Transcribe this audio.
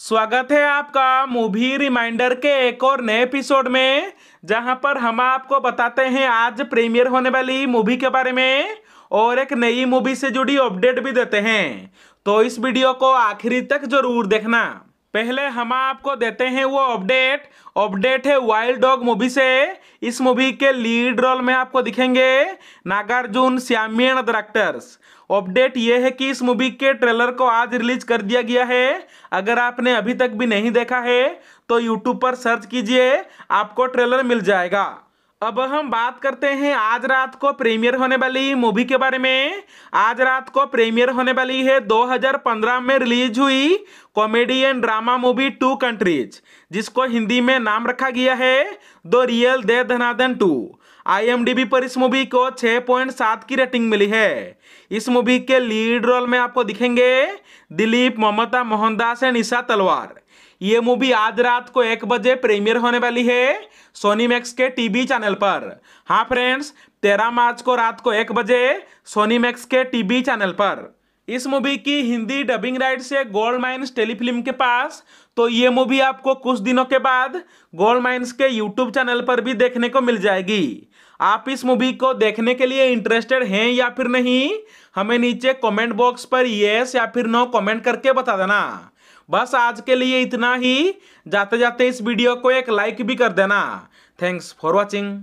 स्वागत है आपका मूवी रिमाइंडर के एक और नए एपिसोड में जहां पर हम आपको बताते हैं आज प्रीमियर होने वाली मूवी के बारे में और एक नई मूवी से जुड़ी अपडेट भी देते हैं तो इस वीडियो को आखिरी तक जरूर देखना पहले हम आपको देते हैं वो अपडेट अपडेट है वाइल्ड डॉग मूवी से इस मूवी के लीड रोल में आपको दिखेंगे नागार्जुन श्यामियन द अपडेट ये है कि इस मूवी के ट्रेलर को आज रिलीज कर दिया गया है अगर आपने अभी तक भी नहीं देखा है तो यूट्यूब पर सर्च कीजिए आपको ट्रेलर मिल जाएगा अब हम बात करते हैं आज रात को प्रीमियर होने वाली मूवी के बारे में आज रात को प्रीमियर होने वाली है 2015 में रिलीज हुई comedy and drama movie two countries जिसको हिंदी में नाम रखा गया है the real De Dhanadhan two आई पर इस मूवी को 6.7 की रेटिंग मिली है इस मूवी के लीड रोल में आपको दिखेंगे दिलीप ममता मोहनदास एंड ईशा तलवार ये मूवी आज रात को एक बजे प्रीमियर होने वाली है सोनी मैक्स के टीवी चैनल पर हाँ फ्रेंड्स तेरह मार्च को रात को एक बजे सोनी मैक्स के टीवी चैनल पर इस मूवी की हिंदी डबिंग राइट से गोल्ड माइंस टेलीफिल्म के पास तो ये मूवी आपको कुछ दिनों के बाद गोल्ड माइंस के यूट्यूब चैनल पर भी देखने को मिल जाएगी आप इस मूवी को देखने के लिए इंटरेस्टेड हैं या फिर नहीं हमें नीचे कमेंट बॉक्स पर येस या फिर नो कमेंट करके बता देना बस आज के लिए इतना ही जाते जाते इस वीडियो को एक लाइक भी कर देना थैंक्स फॉर वॉचिंग